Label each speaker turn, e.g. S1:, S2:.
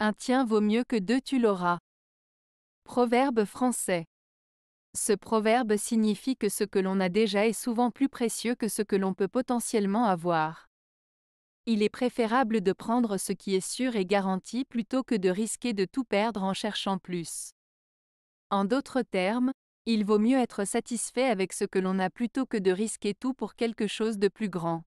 S1: Un tien vaut mieux que deux tu l'auras. Proverbe français. Ce proverbe signifie que ce que l'on a déjà est souvent plus précieux que ce que l'on peut potentiellement avoir. Il est préférable de prendre ce qui est sûr et garanti plutôt que de risquer de tout perdre en cherchant plus. En d'autres termes, il vaut mieux être satisfait avec ce que l'on a plutôt que de risquer tout pour quelque chose de
S2: plus grand.